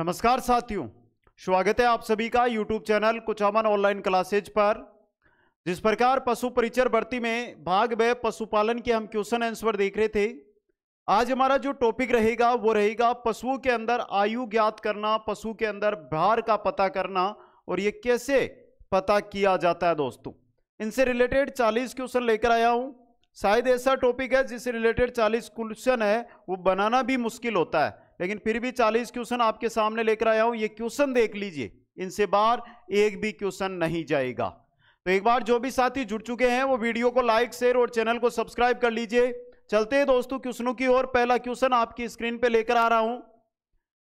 नमस्कार साथियों स्वागत है आप सभी का YouTube channel Kuchaman online classes पर जिस प्रकार पशु परिचर भर्ती में भाग व पशुपालन के हम क्वेश्चन आंसर देख रहे थे आज हमारा जो टॉपिक रहेगा वो रहेगा पशुओं के अंदर आयु ज्ञात करना पशु के अंदर भार का पता करना और ये कैसे पता किया जाता है दोस्तों इनसे रिलेटेड 40 क्वेश्चन लेकर आया हूँ शायद ऐसा टॉपिक है जिससे रिलेटेड 40 क्वेश्चन है वो बनाना भी मुश्किल होता है लेकिन फिर भी 40 क्वेश्चन आपके सामने लेकर आया हूं ये क्वेश्चन देख लीजिए इनसे बाहर एक भी क्वेश्चन नहीं जाएगा तो एक बार जो भी साथी जुड़ चुके हैं वो वीडियो को लाइक शेयर और चैनल को सब्सक्राइब कर लीजिए चलते हैं दोस्तों क्वेश्चनों की ओर पहला क्वेश्चन आपकी स्क्रीन पे लेकर आ रहा हूं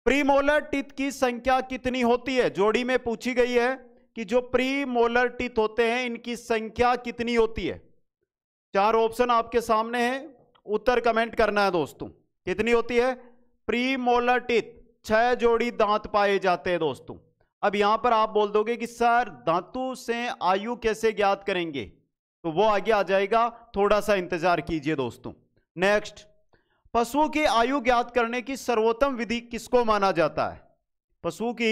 प्रीमोलर टित की संख्या कितनी होती है जोड़ी में पूछी गई है कि जो प्रीमोलर टित होते हैं इनकी संख्या कितनी होती है चार ऑप्शन आपके सामने है उत्तर कमेंट करना है दोस्तों कितनी होती है प्रीमोलटित छह जोड़ी दांत पाए जाते हैं दोस्तों अब यहां पर आप बोल दोगे कि सर दांतों से आयु कैसे ज्ञात करेंगे तो वो आगे आ जाएगा थोड़ा सा इंतजार कीजिए दोस्तों नेक्स्ट पशुओं की आयु ज्ञात करने की सर्वोत्तम विधि किसको माना जाता है पशुओं की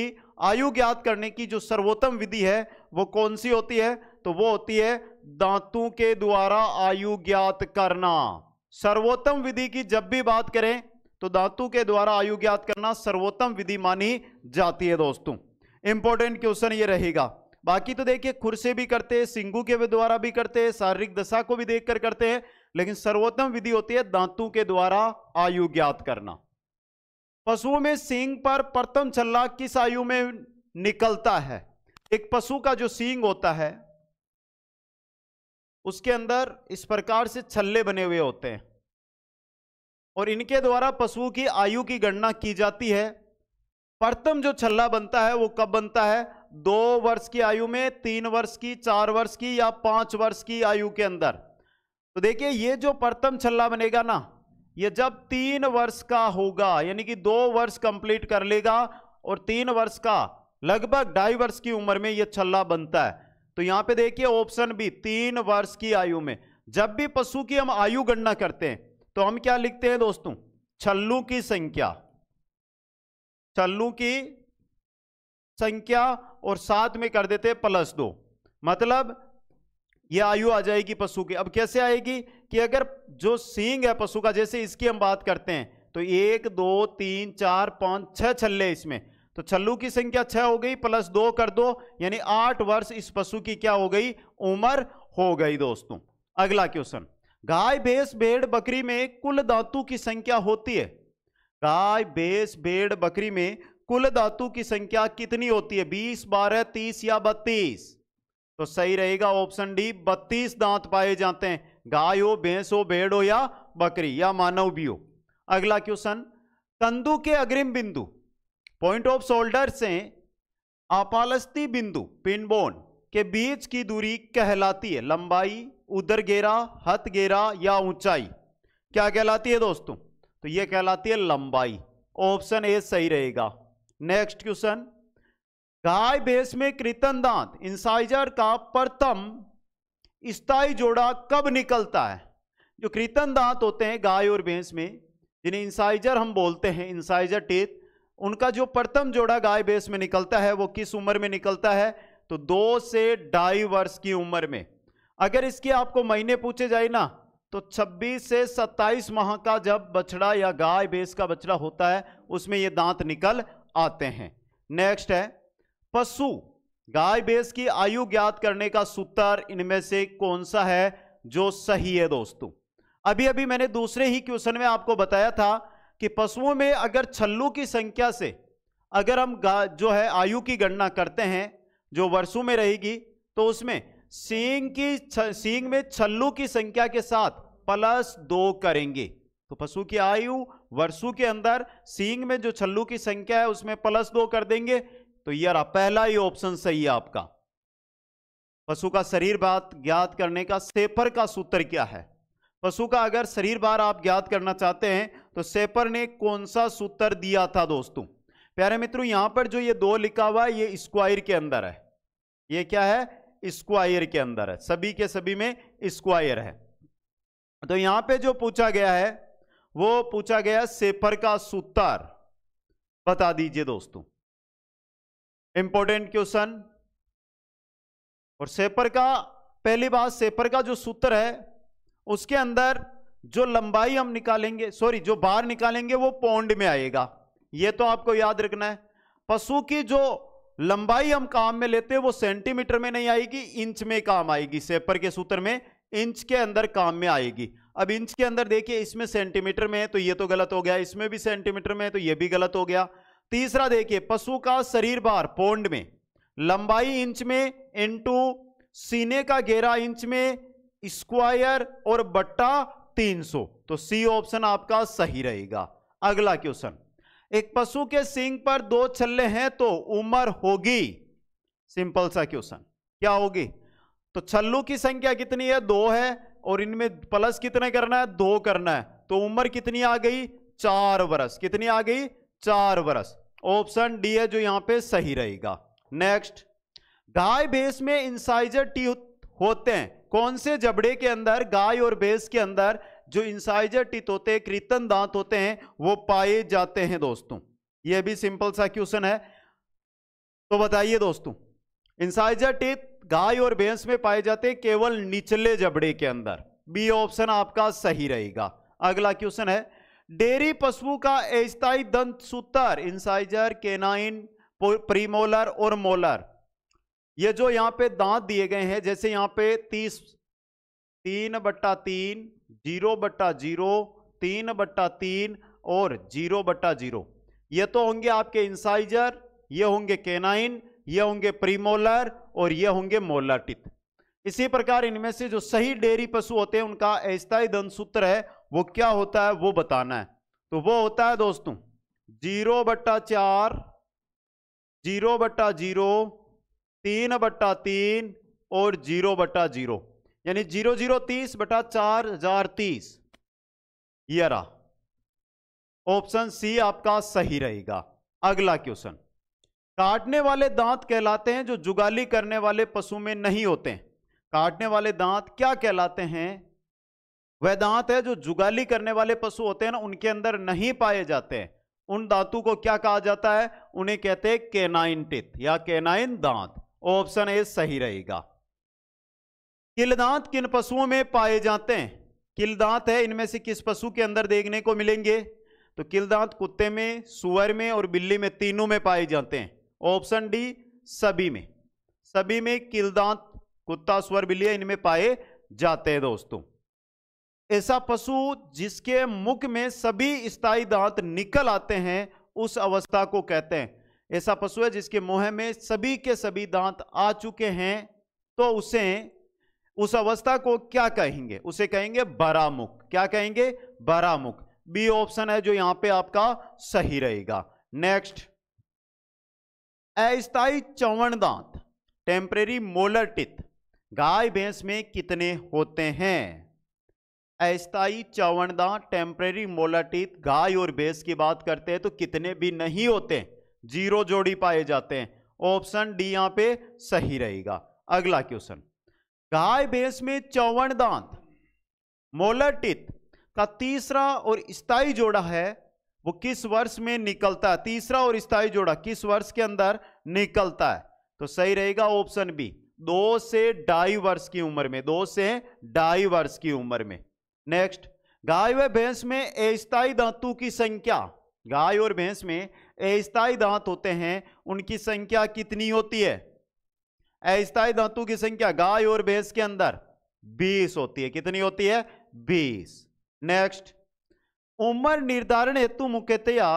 आयु ज्ञात करने की जो सर्वोत्तम विधि है वो कौन सी होती है तो वो होती है दांतों के द्वारा आयु ज्ञात करना सर्वोत्तम विधि की जब भी बात करें तो धातु के द्वारा आयु ज्ञात करना सर्वोत्तम विधि मानी जाती है दोस्तों इंपॉर्टेंट क्वेश्चन ये रहेगा बाकी तो देखिए खुर से भी करते हैं सिंगू के द्वारा भी करते हैं शारीरिक दशा को भी देख कर करते हैं लेकिन सर्वोत्तम विधि होती है दांतु के द्वारा आयु ज्ञात करना पशुओं में सींग पर प्रथम छल्ला किस आयु में निकलता है एक पशु का जो सींग होता है उसके अंदर इस प्रकार से छल्ले बने हुए होते हैं और इनके द्वारा पशुओं की आयु की गणना की जाती है प्रथम जो छल्ला बनता है वो कब बनता है दो वर्ष की आयु में तीन वर्ष की चार वर्ष की या पांच वर्ष की आयु के अंदर तो देखिए ये जो प्रथम छल्ला बनेगा ना ये जब तीन वर्ष का होगा यानी कि दो वर्ष कंप्लीट कर लेगा और तीन वर्ष का लगभग ढाई वर्ष की उम्र में यह छल्ला बनता है तो यहां पे देखिए ऑप्शन बी तीन वर्ष की आयु में जब भी पशु की हम आयु गणना करते हैं तो हम क्या लिखते हैं दोस्तों छल्लू की संख्या छल्लू की संख्या और साथ में कर देते प्लस दो मतलब यह आयु आ जाएगी पशु की अब कैसे आएगी कि अगर जो सींग है पशु का जैसे इसकी हम बात करते हैं तो एक दो तीन चार पांच छह छल्ले इसमें तो छल्लू की संख्या छह हो गई प्लस दो कर दो यानी आठ वर्ष इस पशु की क्या हो गई उम्र हो गई दोस्तों अगला क्वेश्चन गाय भेस भेड़ बकरी में कुल धातु की संख्या होती है गाय भेस भेड़ बकरी में कुल धातु की संख्या कितनी होती है बीस बारह तीस या बत्तीस तो सही रहेगा ऑप्शन डी बत्तीस दांत पाए जाते हैं गाय हो भैंस हो भेड़ हो या बकरी या मानव भी हो अगला क्वेश्चन तंदु के अग्रिम बिंदु पॉइंट ऑफ शोल्डर से आपालस्ती बिंदु पिनबोन के बीच की दूरी कहलाती है लंबाई उधर गेरा हथ गेरा या ऊंचाई क्या कहलाती है दोस्तों तो ये कहलाती है लंबाई ऑप्शन ए सही रहेगा नेक्स्ट क्वेश्चन गाय भैंस में कृतन दांत इंसाइजर का प्रथम स्थाई जोड़ा कब निकलता है जो कृतन दांत होते हैं गाय और भैंस में जिन्हें इंसाइजर हम बोलते हैं इंसाइजर टीथ उनका जो प्रथम जोड़ा गाय भैंस में निकलता है वो किस उम्र में निकलता है तो दो से ढाई वर्ष की उम्र में अगर इसके आपको महीने पूछे जाए ना तो 26 से 27 माह का जब बछड़ा या गाय बेस का बछड़ा होता है उसमें ये दांत निकल आते हैं नेक्स्ट है पशु गाय बेस की आयु ज्ञात करने का सूत्र इनमें से कौन सा है जो सही है दोस्तों अभी अभी मैंने दूसरे ही क्वेश्चन में आपको बताया था कि पशुओं में अगर छल्लू की संख्या से अगर हम जो है आयु की गणना करते हैं जो वर्षों में रहेगी तो उसमें सींग की सींग में छल्लू की संख्या के साथ प्लस दो करेंगे तो पशु की आयु वर्षु के अंदर सींग में जो छल्लू की संख्या है उसमें प्लस दो कर देंगे तो ये रहा पहला ही ऑप्शन सही है आपका पशु का शरीर भार ज्ञात करने का सेपर का सूत्र क्या है पशु का अगर शरीर बार आप ज्ञात करना चाहते हैं तो सेपर ने कौन सा सूत्र दिया था दोस्तों प्यारे मित्रों यहां पर जो ये दो लिखा हुआ है ये स्क्वायर के अंदर है ये क्या है स्क्वायर के अंदर है सभी के सभी में स्क्वायर है तो यहां पे जो पूछा गया है वो पूछा गया सेफर का सूत्र बता दीजिए दोस्तों इंपॉर्टेंट क्वेश्चन और सेपर का पहली बात सेपर का जो सूत्र है उसके अंदर जो लंबाई हम निकालेंगे सॉरी जो बाहर निकालेंगे वो पौंड में आएगा ये तो आपको याद रखना है पशु की जो लंबाई हम काम में लेते हैं वो सेंटीमीटर में नहीं आएगी इंच में काम आएगी सेपर के सूत्र में इंच के अंदर काम में आएगी अब इंच के अंदर देखिए इसमें सेंटीमीटर में है तो ये तो गलत हो गया इसमें भी सेंटीमीटर में है तो ये भी गलत हो गया तीसरा देखिए पशु का शरीर भार पौंड में लंबाई इंच में इंटू सीने का गेरा इंच में स्क्वायर और बट्टा 300 तो सी ऑप्शन आपका सही रहेगा अगला क्वेश्चन एक पशु के सिंग पर दो छल्ले हैं तो उम्र होगी सिंपल सा क्वेश्चन क्या होगी तो छल्लू की संख्या कितनी है दो है और इनमें प्लस कितने करना है दो करना है तो उम्र कितनी आ गई चार वर्ष कितनी आ गई चार वर्ष ऑप्शन डी है जो यहां पे सही रहेगा नेक्स्ट गाय भेस में इंसाइजर टी होते हैं कौन से जबड़े के अंदर गाय और भेस के अंदर जो इंसाइजर टित होते हैं कृतन दांत होते हैं वो पाए जाते हैं दोस्तों ये भी सिंपल सा क्वेश्चन है तो बताइए दोस्तों इंसाइजर टित गाय और भैंस में पाए जाते हैं केवल निचले जबड़े के अंदर बी ऑप्शन आपका सही रहेगा अगला क्वेश्चन है डेयरी पशु का एस्थाई दंत सूत्र इंसाइजर केनाइन प्रीमोलर और मोलर ये जो यहाँ पे दांत दिए गए हैं जैसे यहां पे तीस तीन बट्टा तीन जीरो बट्टा जीरो तीन बट्टा तीन और जीरो बट्टा जीरो ये तो होंगे आपके इंसाइजर ये होंगे केनाइन ये होंगे प्रीमोलर और ये होंगे मोलर इसी प्रकार इनमें से जो सही डेयरी पशु होते हैं उनका अस्थायी दंत सूत्र है वो क्या होता है वो बताना है तो वो होता है दोस्तों जीरो बट्टा चार जीरो बट्टा जीरो तीन बट्टा तीन और जीरो बट्टा जीरो यानी जीरो जीरो तीस बटा चार हजार तीस ये रहा ऑप्शन सी आपका सही रहेगा अगला क्वेश्चन काटने वाले दांत कहलाते हैं जो जुगाली करने वाले पशु में नहीं होते हैं काटने वाले दांत क्या कहलाते हैं वह दांत है जो जुगाली करने वाले पशु होते हैं ना उनके अंदर नहीं पाए जाते हैं उन दांतों को क्या कहा जाता है उन्हें कहते हैं केनाइन टिथ या केनाइन दांत ऑप्शन ए सही रहेगा किलदांत किन पशुओं में पाए जाते हैं किलदांत है इनमें से किस पशु के अंदर देखने को मिलेंगे तो किलदांत कुत्ते में सुअर में और बिल्ली में तीनों में पाए जाते हैं ऑप्शन डी सभी में सभी में किलदांत कुत्ता सुअर बिल्ली इनमें पाए जाते हैं दोस्तों ऐसा पशु जिसके मुख में सभी स्थायी दांत निकल आते हैं उस अवस्था को कहते हैं ऐसा पशु है जिसके मुंह में सभी के सभी दांत आ चुके हैं तो उसे उस अवस्था को क्या कहेंगे उसे कहेंगे बरामुख क्या कहेंगे बरामुख बी ऑप्शन है जो यहां पे आपका सही रहेगा नेक्स्ट अस्थायी चवण दांत टेम्परेरी मोलर टिथ गाय भैंस में कितने होते हैं अस्थायी दांत टेम्परेरी मोलाटीत गाय और भैंस की बात करते हैं तो कितने भी नहीं होते जीरो जोड़ी पाए जाते हैं ऑप्शन डी यहां पे सही रहेगा अगला क्वेश्चन गाय भैंस में चौवन दांत मोलर टित का तीसरा और स्थाई जोड़ा है वो किस वर्ष में निकलता है तीसरा और स्थाई जोड़ा किस वर्ष के अंदर निकलता है तो सही रहेगा ऑप्शन बी दो से ढाई वर्ष की उम्र में दो से ढाई वर्ष की उम्र में नेक्स्ट गाय व भैंस में अस्थायी दांतु की संख्या गाय और भैंस में अस्थायी दांत होते हैं उनकी संख्या कितनी होती है अस्थायी धातु की संख्या गाय और भैंस के अंदर 20 होती है कितनी होती है 20 नेक्स्ट उम्र निर्धारण हेतु मुख्यतया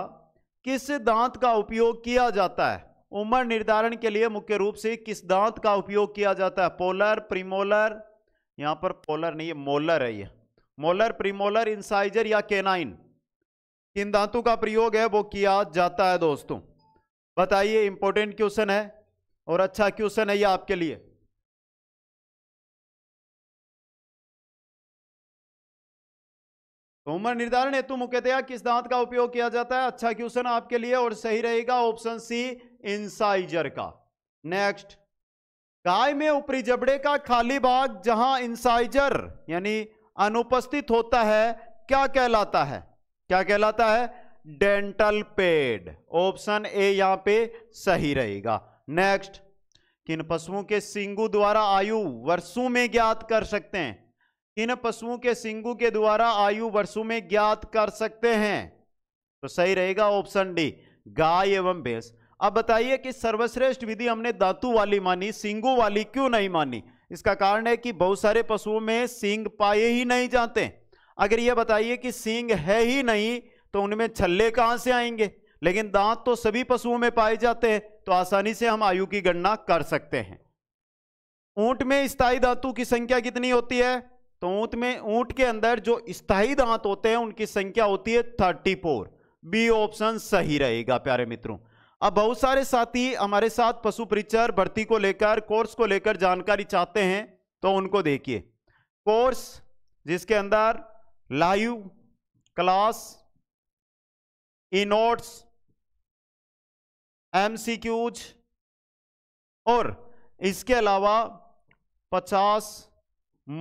किस दांत का उपयोग किया जाता है उम्र निर्धारण के लिए मुख्य रूप से किस दांत का उपयोग किया जाता है पोलर प्रीमोलर यहां पर पोलर नहीं है मोलर है ये मोलर प्रीमोलर इंसाइजर या केनाइन किन दांतों का प्रयोग है वो किया जाता है दोस्तों बताइए इंपॉर्टेंट क्वेश्चन है और अच्छा क्वेश्चन है ये आपके लिए तो उम्र निर्धारण हेतु मुख्यतया किस दांत का उपयोग किया जाता है अच्छा क्वेश्चन आपके लिए और सही रहेगा ऑप्शन सी इंसाइजर का नेक्स्ट गाय में ऊपरी जबड़े का खाली भाग जहां इंसाइजर यानी अनुपस्थित होता है क्या कहलाता है क्या कहलाता है डेंटल पेड ऑप्शन ए यहां पे सही रहेगा नेक्स्ट किन पशुओं के सिंगू द्वारा आयु वर्षों में ज्ञात कर सकते हैं किन पशुओं के सिंगू के द्वारा आयु वर्षों में ज्ञात कर सकते हैं तो सही रहेगा ऑप्शन डी गाय एवं भैंस अब बताइए कि सर्वश्रेष्ठ विधि हमने दातु वाली मानी सिंगू वाली क्यों नहीं मानी इसका कारण है कि बहुत सारे पशुओं में सिंग पाए ही नहीं जाते अगर यह बताइए कि सिंग है ही नहीं तो उनमें छल्ले कहां से आएंगे लेकिन दांत तो सभी पशुओं में पाए जाते हैं तो आसानी से हम आयु की गणना कर सकते हैं ऊंट में स्थायी धातु की संख्या कितनी होती है तो ऊंट में ऊंट के अंदर जो स्थायी दांत होते हैं उनकी संख्या होती है थर्टी फोर बी ऑप्शन सही रहेगा प्यारे मित्रों अब बहुत सारे साथी हमारे साथ पशु परिचर भर्ती को लेकर कोर्स को लेकर जानकारी चाहते हैं तो उनको देखिए कोर्स जिसके अंदर लाइव क्लास इनोट्स एमसीक्यूज और इसके अलावा 50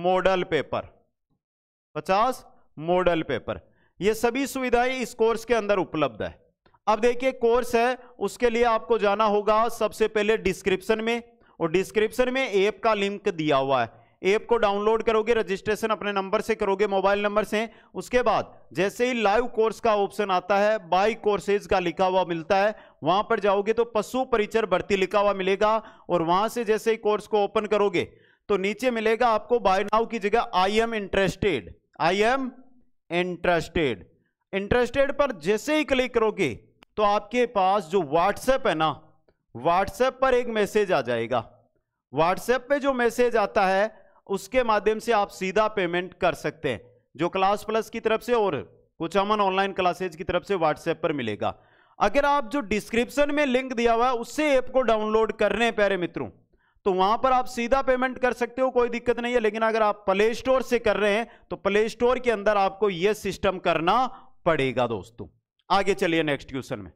मॉडल पेपर 50 मॉडल पेपर ये सभी सुविधाएं इस कोर्स के अंदर उपलब्ध है अब देखिए कोर्स है उसके लिए आपको जाना होगा सबसे पहले डिस्क्रिप्शन में और डिस्क्रिप्शन में ऐप का लिंक दिया हुआ है ऐप को डाउनलोड करोगे रजिस्ट्रेशन अपने नंबर से करोगे मोबाइल नंबर से उसके बाद जैसे ही लाइव कोर्स का ऑप्शन आता है बाई कोर्सेज का लिखा हुआ मिलता है वहां पर जाओगे तो पशु परिचर भर्ती लिखा हुआ मिलेगा और वहां से जैसे ही कोर्स को ओपन करोगे तो नीचे मिलेगा आपको बाय नाउ की जगह I am interested I am interested interested पर जैसे ही क्लिक करोगे तो आपके पास जो व्हाट्सएप है ना व्हाट्सएप पर एक मैसेज आ जाएगा व्हाट्सएप पे जो मैसेज आता है उसके माध्यम से आप सीधा पेमेंट कर सकते हैं जो क्लास प्लस की तरफ से और कुछ अमन ऑनलाइन क्लासेज की तरफ से व्हाट्सएप पर मिलेगा अगर आप जो डिस्क्रिप्शन में लिंक दिया हुआ है उससे ऐप को डाउनलोड कर रहे हैं प्यारे मित्रों तो वहां पर आप सीधा पेमेंट कर सकते हो कोई दिक्कत नहीं है लेकिन अगर आप प्ले स्टोर से कर रहे हैं तो प्ले स्टोर के अंदर आपको यह सिस्टम करना पड़ेगा दोस्तों आगे चलिए नेक्स्ट क्वेश्चन में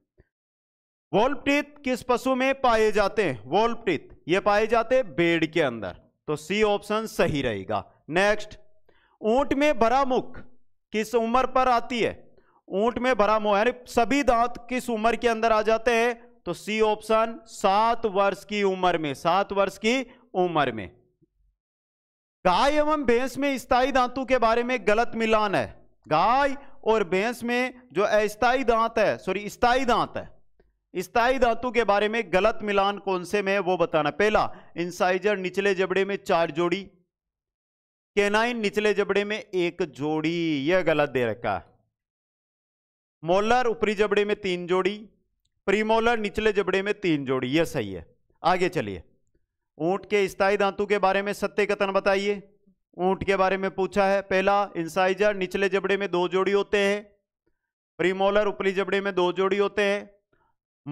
वोल्पटीत किस पशु में पाए जाते हैं वोल्पटीत ये पाए जाते हैं बेड के अंदर तो सी ऑप्शन सही रहेगा नेक्स्ट ऊंट में भरा मुख किस उम्र पर आती है ऊंट में भरा मुख यानी सभी दांत किस उम्र के अंदर आ जाते हैं तो सी ऑप्शन सात वर्ष की उम्र में सात वर्ष की उम्र में गाय एवं भैंस में स्थायी दांतों के बारे में गलत मिलान है गाय और भैंस में जो अस्थायी दांत है सॉरी स्थायी दांत है स्थायी धातु के बारे में गलत मिलान कौन से में है वो बताना पहला इंसाइजर निचले जबड़े में चार जोड़ी केनाइन निचले जबड़े में एक जोड़ी यह गलत दे रखा है मोलर ऊपरी जबड़े में तीन जोड़ी प्रीमोलर निचले जबड़े में तीन जोड़ी यह सही है आगे चलिए ऊंट के स्थायी धातु के बारे में सत्य कथन बताइए ऊंट के बारे में पूछा है पहला इंसाइजर निचले जबड़े में दो जोड़ी होते हैं प्रीमोलर ऊपरी जबड़े में दो जोड़ी होते हैं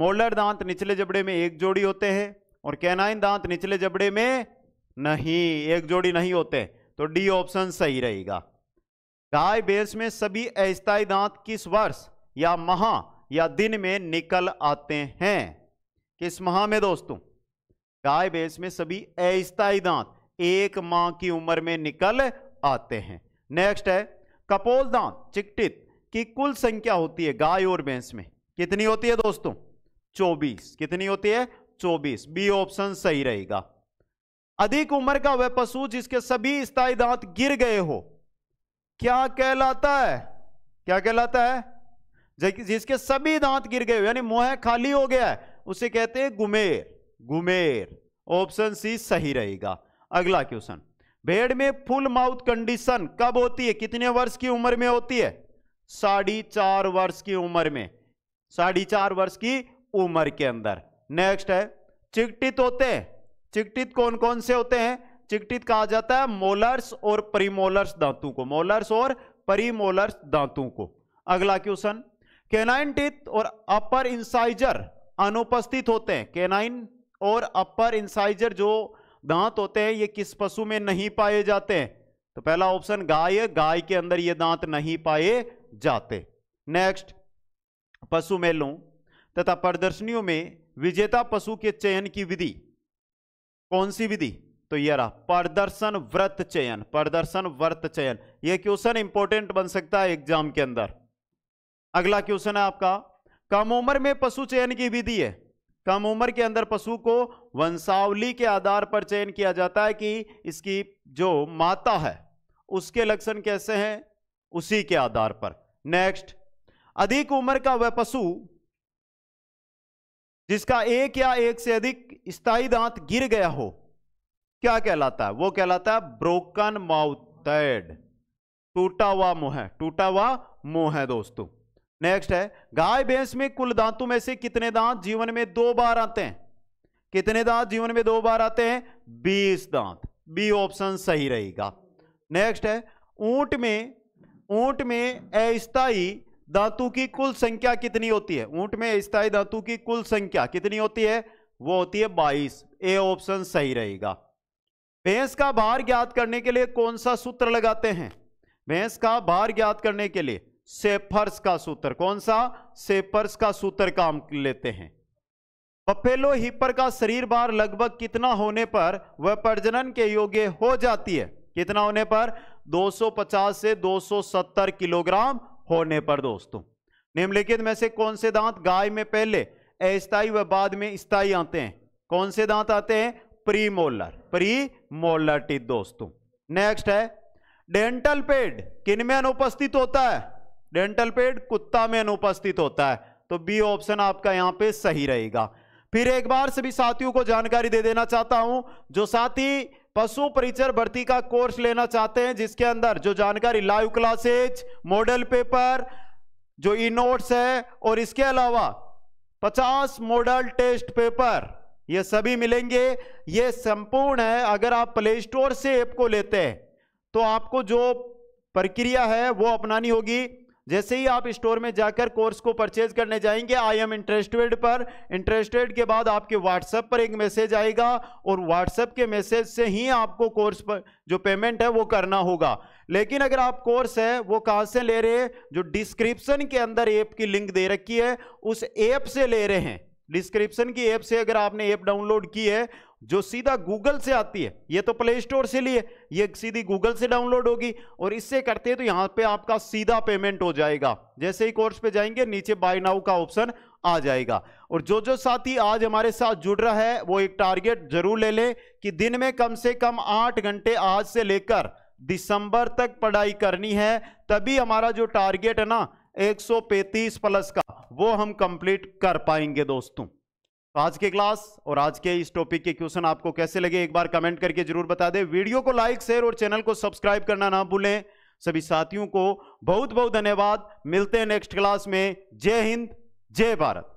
मोलर दांत निचले जबड़े में एक जोड़ी होते हैं और कैनाइन दांत निचले जबड़े में नहीं एक जोड़ी नहीं होते तो डी ऑप्शन सही रहेगा गाय भैंस में सभी अस्थायी दांत किस वर्ष या माह या दिन में निकल आते हैं किस माह में दोस्तों गाय भैंस में सभी अस्थायी दांत एक माह की उम्र में निकल आते हैं नेक्स्ट है कपोल दांत चिकटित की कुल संख्या होती है गाय और भैंस में कितनी होती है दोस्तों चौबीस कितनी होती है चौबीस बी ऑप्शन सही रहेगा अधिक उम्र का वह पशु जिसके सभी स्थायी दांत गिर गए हो क्या कहलाता है क्या कहलाता है जिसके सभी दांत गिर गए हो यानी मुंह खाली हो गया है उसे कहते हैं गुमेर गुमेर ऑप्शन सी सही रहेगा अगला क्वेश्चन भेड़ में फुल माउथ कंडीशन कब होती है कितने वर्ष की उम्र में होती है साढ़ी चार वर्ष की उम्र में साढ़ी चार वर्ष की उम्र के अंदर नेक्स्ट है चिकटित होते हैं चिकटित कौन कौन से होते हैं चिकटित कहा जाता है मोलर्स और परिमोलर्स दांतों को मोलर्स और परिमोलर्स दांतों को अगला क्वेश्चन केनाइन टीथ और अपर इंसाइजर अनुपस्थित होते हैं केनाइन और अपर इंसाइजर जो दांत होते हैं ये किस पशु में नहीं पाए जाते हैं तो पहला ऑप्शन गाय गाय के अंदर ये दांत नहीं पाए जाते नेक्स्ट पशु में लू तथा प्रदर्शनियों में विजेता पशु के चयन की विधि कौन सी विधि तो यह रहा प्रदर्शन व्रत चयन प्रदर्शन व्रत चयन यह क्वेश्चन इंपॉर्टेंट बन सकता है एग्जाम के अंदर अगला क्वेश्चन है आपका कम उम्र में पशु चयन की विधि है कम उम्र के अंदर पशु को वंशावली के आधार पर चयन किया जाता है कि इसकी जो माता है उसके लक्षण कैसे हैं उसी के आधार पर नेक्स्ट अधिक उम्र का वह पशु जिसका एक या एक से अधिक स्थायी दांत गिर गया हो क्या कहलाता है वो कहलाता है ब्रोकन माउथेड टूटा हुआ मुंह है टूटा हुआ मुंह है दोस्तों नेक्स्ट है गाय भैंस में कुल दांतों में से कितने दांत जीवन में दो बार आते हैं कितने दांत जीवन में दो बार आते हैं बीस दांत बी ऑप्शन सही रहेगा नेक्स्ट है ऊंट में ऊंट में अस्थायी धातु की कुल संख्या कितनी होती है ऊंट में स्थायी धातु की कुल संख्या कितनी होती है वो होती है बाईस ए ऑप्शन सही रहेगा भैंस का भार ज्ञात करने के लिए कौन सा सूत्र लगाते हैं भैंस का भार ज्ञात करने के लिए सेफर्स का सूत्र कौन सा सेफर्स का सूत्र काम लेते हैं बफेलो हिपर का शरीर भार लगभग कितना होने पर वह प्रजनन के योग्य हो जाती है कितना होने पर 250 से 270 किलोग्राम होने पर दोस्तों निम्नलिखित में से कौन से दांत गाय में पहले अस्थायी व बाद में स्थायी आते हैं कौन से दांत आते हैं premolar premolar teeth दोस्तों नेक्स्ट है डेंटल पेड किन में अनुपस्थित होता है डेंटल पेड कुत्ता में अनुपस्थित होता है तो बी ऑप्शन आपका यहां पे सही रहेगा फिर एक बार सभी साथियों को जानकारी दे देना चाहता हूं जो साथी पशु परिचर भर्ती का कोर्स लेना चाहते हैं जिसके अंदर जो जानकारी लाइव क्लासेज मॉडल पेपर जो ई नोट्स है और इसके अलावा 50 मॉडल टेस्ट पेपर ये सभी मिलेंगे ये संपूर्ण है अगर आप प्ले स्टोर से ऐप को लेते हैं तो आपको जो प्रक्रिया है वो अपनानी होगी जैसे ही आप स्टोर में जाकर कोर्स को परचेज करने जाएंगे आई एम इंटरेस्टेड पर इंटरेस्टेड के बाद आपके व्हाट्सएप पर एक मैसेज आएगा और व्हाट्सएप के मैसेज से ही आपको कोर्स पर जो पेमेंट है वो करना होगा लेकिन अगर आप कोर्स है वो कहाँ से ले रहे हैं जो डिस्क्रिप्सन के अंदर ऐप की लिंक दे रखी है उस ऐप से ले रहे हैं डिस्क्रिप्शन की ऐप से अगर आपने ऐप डाउनलोड की है जो सीधा गूगल से आती है ये तो प्ले स्टोर से लिए ये सीधी गूगल से डाउनलोड होगी और इससे करते हैं तो यहाँ पे आपका सीधा पेमेंट हो जाएगा जैसे ही कोर्स पे जाएंगे नीचे बाय नाउ का ऑप्शन आ जाएगा और जो जो साथी आज हमारे साथ जुड़ रहा है वो एक टारगेट जरूर ले लें कि दिन में कम से कम आठ घंटे आज से लेकर दिसंबर तक पढ़ाई करनी है तभी हमारा जो टारगेट है ना एक प्लस का वो हम कंप्लीट कर पाएंगे दोस्तों तो आज के क्लास और आज के इस टॉपिक के क्वेश्चन आपको कैसे लगे एक बार कमेंट करके जरूर बता दें वीडियो को लाइक शेयर और चैनल को सब्सक्राइब करना ना भूलें सभी साथियों को बहुत बहुत धन्यवाद मिलते हैं नेक्स्ट क्लास में जय हिंद जय भारत